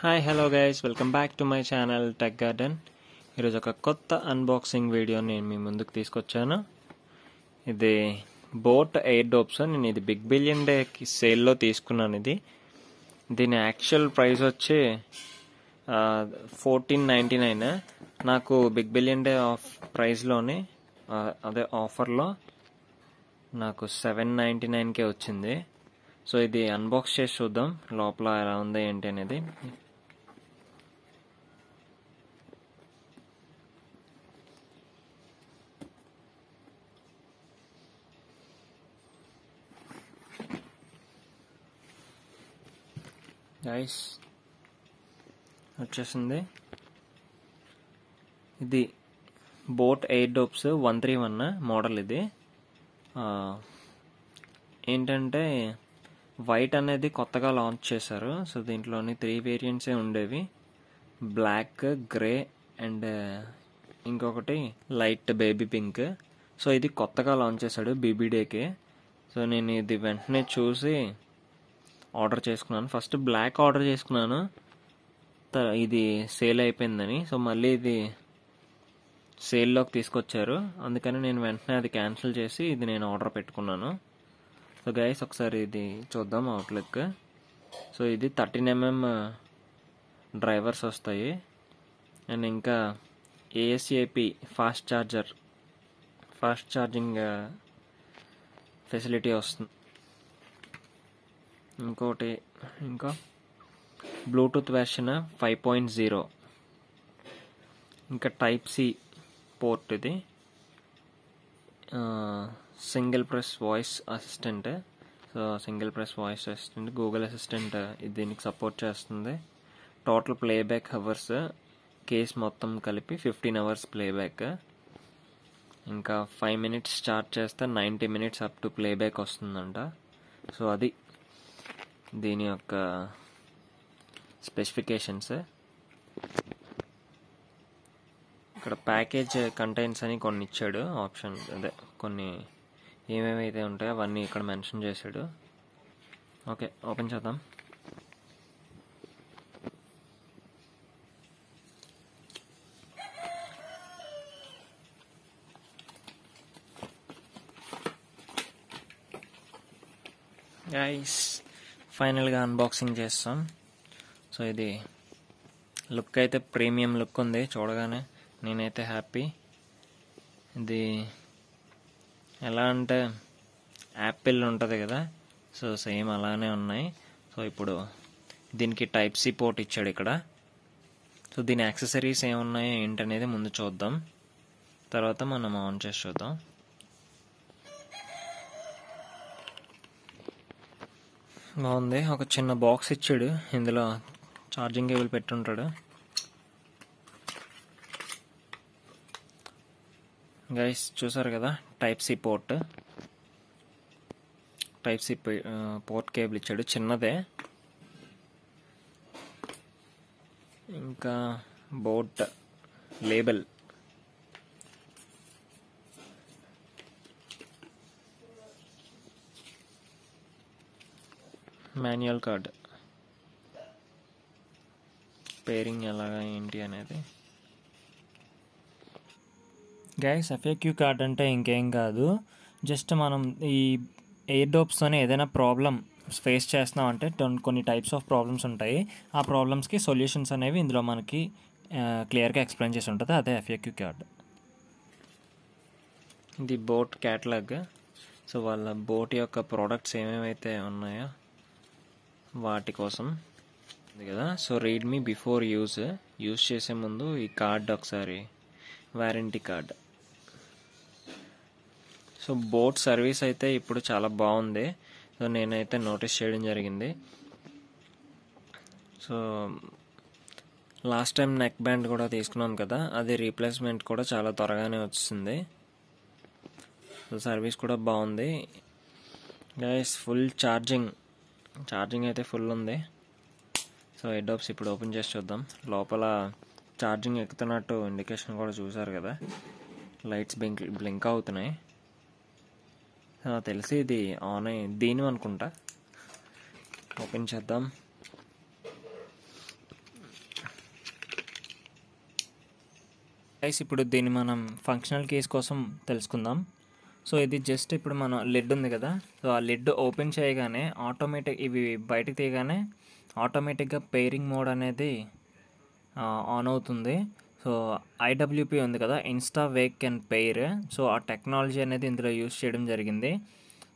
Hi hello guys welcome back to my channel tech garden ఈరోజు ఒక కొత్త unboxing video నేను మీ ముందుకు తీసుకొచ్చాను ఇది బోట్ ఎయిర్ డోప్స్ నేను ఇది బిగ్ బిలియన్ డే సేల్లో తీసుకున్నాను ఇది దీని యాక్చువల్ ప్రైస్ వచ్చి ఫోర్టీన్ నైంటీ నైన్ నాకు బిగ్ బిలియన్ డే ఆఫ్ ప్రైస్లోని అదే ఆఫర్లో నాకు సెవెన్ నైంటీ నైన్కే వచ్చింది సో ఇది అన్బాక్స్ చేసి చూద్దాం లోపల ఎలా ఉంది ఏంటి అనేది గైస్ వచ్చేసింది ఇది boat air dopes one three one model ఇది ఏంటంటే వైట్ అనేది కొత్తగా లాంచ్ చేశారు సో దీంట్లోని త్రీ వేరియంట్సే ఉండేవి బ్లాక్ గ్రే అండ్ ఇంకొకటి లైట్ బేబీ పింక్ సో ఇది కొత్తగా లాంచ్ చేశాడు బీబీడేకి సో నేను ఇది వెంటనే చూసి ఆర్డర్ చేసుకున్నాను ఫస్ట్ బ్లాక్ ఆర్డర్ చేసుకున్నాను ఇది సేల్ అయిపోయిందని సో మళ్ళీ ఇది సేల్లోకి తీసుకొచ్చారు అందుకని నేను వెంటనే అది క్యాన్సిల్ చేసి ఇది నేను ఆర్డర్ పెట్టుకున్నాను సో గైస్ ఒకసారి ఇది చూద్దాం అవుట్లుక్ సో ఇది థర్టీన్ ఎంఎం డ్రైవర్స్ వస్తాయి అండ్ ఇంకా ASAP fast charger fast charging facility వస్తుంది ఇంకోటి ఇంకా bluetooth version five point zero ఇంకా టైప్ సి పోర్ట్ ఇది single press voice assistant so single press voice assistant Google assistant దీనికి support చేస్తుంది టోటల్ ప్లేబ్యాక్ అవర్స్ కేస్ మొత్తం కలిపి ఫిఫ్టీన్ అవర్స్ ప్లేబ్యాక్ ఇంకా ఫైవ్ మినిట్స్ స్టార్ట్ చేస్తే ninety minutes up to playback వస్తుందంట so అది దీని యొక్క స్పెసిఫికేషన్స్ ఇక్కడ ప్యాకేజ్ కంటైన్స్ అని కొన్ని ఇచ్చాడు ఆప్షన్ అదే కొన్ని ఏమేమి అయితే ఉంటాయో అవన్నీ ఇక్కడ మెన్షన్ చేశాడు ఓకే ఓపెన్ చేద్దాం Nice. ఫైనల్గా అన్బాక్సింగ్ చేస్తాం సో ఇది లుక్ అయితే ప్రీమియం లుక్ ఉంది చూడగానే నేనైతే హ్యాపీ ఇది ఎలా అంటే యాపిల్ ఉంటుంది కదా సో సేమ్ అలానే ఉన్నాయి సో ఇప్పుడు దీనికి టైప్ సి పోర్ట్ ఇచ్చాడు ఇక్కడ సో దీని యాక్సెసరీస్ ఏమున్నాయో ఏంటనేది ముందు చూద్దాం తర్వాత మనం ఆన్ చేసి చూద్దాం బాగుంది ఒక చిన్న బాక్స్ ఇచ్చాడు ఇందులో ఛార్జింగ్ కేబుల్ పెట్టుంటాడు గైస్ చూసారు కదా type C port type C port cable ఇచ్చాడు చిన్నదే ఇంకా board label manual card pairing ఎలాగా ఏంటి అనేది గైస్ ఎఫ్ఏక్యూ కార్డ్ అంటే ఇంకేం కాదు జస్ట్ మనం ఈ ఎయిర్ డోప్స్తోనే ఏదైనా ప్రాబ్లం ఫేస్ అంటే కొన్ని టైప్స్ ఆఫ్ ప్రాబ్లమ్స్ ఉంటాయి ఆ ప్రాబ్లమ్స్కి సొల్యూషన్స్ అనేవి ఇందులో మనకి క్లియర్గా ఎక్స్ప్లెయిన్ చేసి ఉంటుంది అదే ఎఫ్ఏక్యూ కార్డ్ ఇది బోట్ క్యాటలాగ్ సో వాళ్ళ బోట్ యొక్క ప్రోడక్ట్స్ ఏమేమైతే ఉన్నాయో వాటి కోసం కదా so read me before use use చేసే ముందు ఈ కార్డ్ ఒకసారి warranty card so boat service అయితే ఇప్పుడు చాలా బాగుంది సో నేనైతే నోటీస్ చేయడం జరిగింది so last time neckband కూడా తీసుకున్నాం కదా అది రీప్లేస్మెంట్ కూడా చాలా త్వరగానే వచ్చింది సో సర్వీస్ కూడా బాగుంది గైస్ ఫుల్ ఛార్జింగ్ ఛార్జింగ్ అయితే ఫుల్ ఉంది సో హెడ్ ఇప్పుడు ఓపెన్ చేసి చూద్దాం లోపల ఛార్జింగ్ ఎక్కుతున్నట్టు ఇండికేషన్ కూడా చూసారు కదా లైట్స్ బ్లింక్ బ్లింక్ అవుతున్నాయి నాకు తెలిసి ఇది ఆన్ అయ్యి దీని అనుకుంటా ఓపెన్ చేద్దాం ఇప్పుడు దీన్ని మనం ఫంక్షనల్ కేస్ కోసం తెలుసుకుందాం సో ఇది జస్ట్ ఇప్పుడు మనం లెడ్ ఉంది కదా సో ఆ లెడ్ ఓపెన్ చేయగానే ఆటోమేటిక్ ఇవి బయటకు తీయగానే ఆటోమేటిక్గా పెయిరింగ్ మోడ్ అనేది ఆన్ అవుతుంది సో ఐడబ్ల్యూపి ఉంది కదా insta wake and pair so ఆ టెక్నాలజీ అనేది ఇందులో యూస్ చేయడం జరిగింది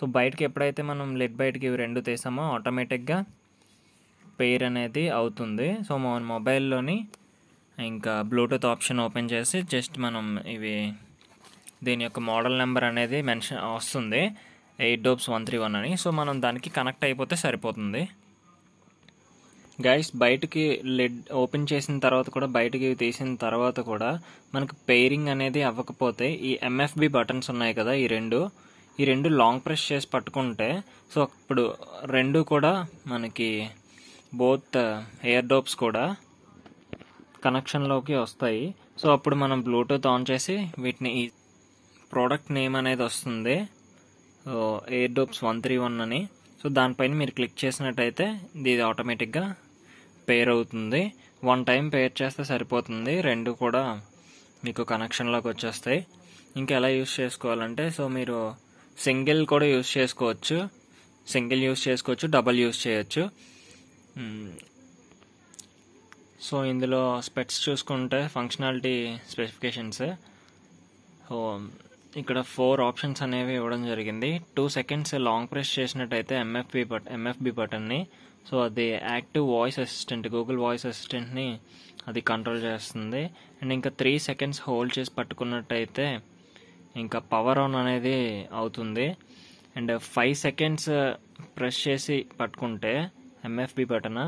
సో బయటకి ఎప్పుడైతే మనం లెడ్ బయటకి ఇవి రెండు తీసామో ఆటోమేటిక్గా పెయిర్ అనేది అవుతుంది సో మన మొబైల్లోని ఇంకా బ్లూటూత్ ఆప్షన్ ఓపెన్ చేసి జస్ట్ మనం ఇవి దీని యొక్క మోడల్ నెంబర్ అనేది మెన్షన్ వస్తుంది air dopes one three one అని సో మనం దానికి కనెక్ట్ అయిపోతే సరిపోతుంది గైస్ బయటకి లెడ్ ఓపెన్ చేసిన తర్వాత కూడా బయటకి తీసిన తర్వాత కూడా మనకు పెయిరింగ్ అనేది అవ్వకపోతే ఈ ఎంఎఫ్బి బటన్స్ ఉన్నాయి కదా ఈ రెండు ఈ రెండు లాంగ్ ప్రెస్ చేసి పట్టుకుంటే సో ఇప్పుడు రెండు కూడా మనకి బోత్ ఎయిర్ డోప్స్ కూడా కనెక్షన్లోకి వస్తాయి సో అప్పుడు మనం బ్లూటూత్ ఆన్ చేసి వీటిని ప్రోడక్ట్ నేమ్ అనేది వస్తుంది air dopes one three one అని సో దానిపైన మీరు క్లిక్ చేసినట్టయితే ఇది ఆటోమేటిక్గా పేర్ అవుతుంది వన్ టైం పేర్ చేస్తే సరిపోతుంది రెండు కూడా మీకు కనెక్షన్లోకి వచ్చేస్తాయి ఇంకా ఎలా యూస్ చేసుకోవాలంటే సో మీరు సింగిల్ కూడా యూస్ చేసుకోవచ్చు సింగిల్ యూస్ చేసుకోవచ్చు డబల్ యూస్ చేయొచ్చు సో ఇందులో స్పెట్స్ చూసుకుంటే ఫంక్షనాలిటీ స్పెసిఫికేషన్స్ ఇక్కడ ఫోర్ ఆప్షన్స్ అనేవి ఇవ్వడం జరిగింది టూ సెకండ్స్ లాంగ్ ప్రెస్ చేసినట్టయితే ఎంఎఫ్బి బట్ ఎంఎఫ్బి బటన్ని సో అది active voice assistant Google voice అసిస్టెంట్ని అది కంట్రోల్ చేస్తుంది అండ్ ఇంకా త్రీ సెకండ్స్ హోల్డ్ చేసి పట్టుకున్నట్టయితే ఇంకా పవర్ ఆన్ అనేది అవుతుంది అండ్ ఫైవ్ సెకండ్స్ ప్రెస్ చేసి పట్టుకుంటే MFB button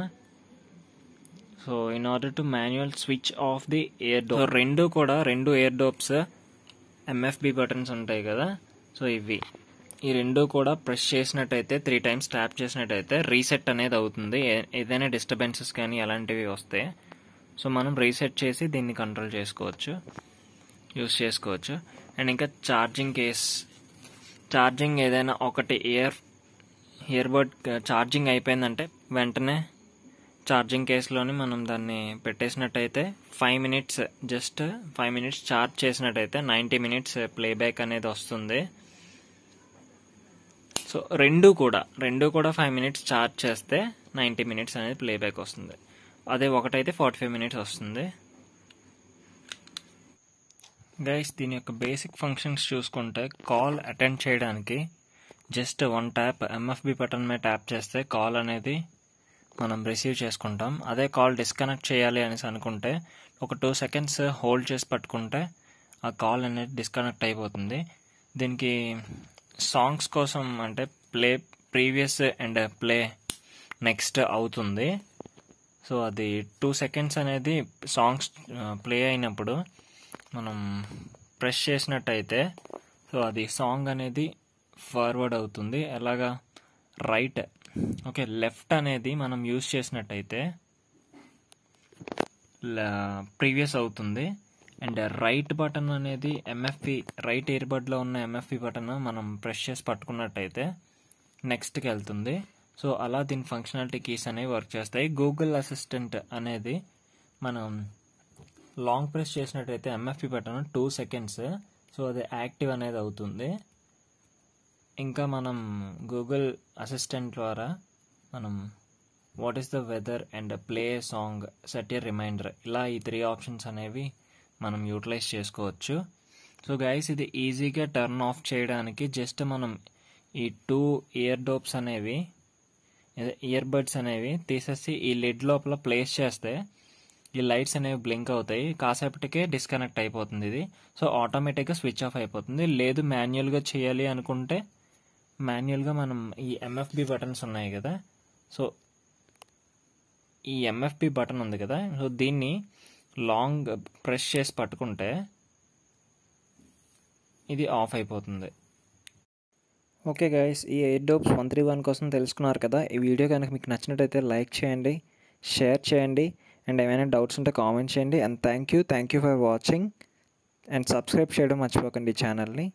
so in order to manual switch off the air dope రెండు కూడా రెండు ఎయిర్ డోప్స్ ఎంఎఫ్బి బటన్స్ ఉంటాయి కదా సో ఇవి ఈ రెండు కూడా ప్రెస్ చేసినట్టయితే త్రీ టైమ్స్ ట్యాప్ చేసినట్టయితే రీసెట్ అనేది అవుతుంది ఏదైనా డిస్టర్బెన్సెస్ కానీ అలాంటివి వస్తే సో మనం రీసెట్ చేసి దీన్ని కంట్రోల్ చేసుకోవచ్చు యూస్ చేసుకోవచ్చు అండ్ ఇంకా ఛార్జింగ్ కేస్ ఛార్జింగ్ ఏదైనా ఒకటి ఇయర్ ఇయర్బడ్ ఛార్జింగ్ అయిపోయిందంటే వెంటనే ఛార్జింగ్ కేసులోని మనం దాన్ని పెట్టేసినట్టయితే five minutes just five minutes charge చేసినట్టయితే నైంటీ మినిట్స్ ప్లేబ్యాక్ అనేది వస్తుంది సో రెండు కూడా రెండు కూడా ఫైవ్ మినిట్స్ ఛార్జ్ చేస్తే నైంటీ మినిట్స్ అనేది ప్లేబ్యాక్ వస్తుంది అదే ఒకటైతే ఫార్టీ ఫైవ్ మినిట్స్ వస్తుంది గైస్ దీని యొక్క బేసిక్ ఫంక్షన్స్ చూసుకుంటే కాల్ అటెండ్ చేయడానికి just one tap MFB button మీద ట్యాప్ చేస్తే కాల్ అనేది మనం రిసీవ్ చేసుకుంటాం అదే కాల్ డిస్కనెక్ట్ చేయాలి అనేసి అనుకుంటే ఒక టూ సెకండ్స్ హోల్డ్ చేసి పట్టుకుంటే ఆ కాల్ అనేది డిస్కనెక్ట్ అయిపోతుంది దీనికి సాంగ్స్ కోసం అంటే play previous and play next అవుతుంది సో అది టూ సెకండ్స్ అనేది సాంగ్స్ ప్లే అయినప్పుడు మనం ప్రెస్ చేసినట్టయితే సో అది సాంగ్ అనేది ఫార్వర్డ్ అవుతుంది ఎలాగా రైట్ ఓకే లెఫ్ట్ అనేది మనం యూజ్ చేసినట్టయితే ప్రీవియస్ అవుతుంది అండ్ రైట్ బటన్ అనేది ఎంఎఫ్పి రైట్ ఇయర్బడ్లో ఉన్న ఎంఎఫ్పి బటన్ మనం ప్రెస్ చేసి పట్టుకున్నట్టయితే నెక్స్ట్కి వెళ్తుంది సో అలా దీని ఫంక్షనాలిటీ కీస్ అనేవి వర్క్ చేస్తాయి గూగుల్ అసిస్టెంట్ అనేది మనం లాంగ్ ప్రెస్ చేసినట్టయితే MFP button two seconds so అది యాక్టివ్ అనేది అవుతుంది ఇంకా మనం గూగుల్ అసిస్టెంట్ ద్వారా మనం what is the weather and play song set a reminder ఇలా ఈ త్రీ ఆప్షన్స్ అనేవి మనం యూటిలైజ్ చేసుకోవచ్చు సో గైస్ ఇది ఈజీగా టర్న్ ఆఫ్ చేయడానికి జస్ట్ మనం ఈ టూ ఇయర్ డోప్స్ అనేవి ఇయర్ అనేవి తీసేసి ఈ లిడ్ లోపల ప్లేస్ చేస్తే ఈ లైట్స్ అనేవి బ్లింక్ అవుతాయి కాసేపటికే డిస్కనెక్ట్ అయిపోతుంది ఇది సో ఆటోమేటిక్గా స్విచ్ ఆఫ్ అయిపోతుంది లేదు మాన్యువల్గా చేయాలి అనుకుంటే మాన్యువల్గా మనం ఈ ఎంఎఫ్బి బటన్స్ ఉన్నాయి కదా సో ఈ ఎంఎఫ్బి బటన్ ఉంది కదా సో దీన్ని లాంగ్ ప్రెస్ చేసి పట్టుకుంటే ఇది ఆఫ్ అయిపోతుంది ఓకే గైస్ ఈ eight dopes one three one కోసం తెలుసుకున్నారు కదా ఈ వీడియో కనుక మీకు నచ్చినట్టయితే లైక్ చేయండి షేర్ చేయండి అండ్ ఏమైనా డౌట్స్ ఉంటే కామెంట్ చేయండి and thank you thank you for watching and subscribe చేయడం మర్చిపోకండి ఈ ఛానల్ని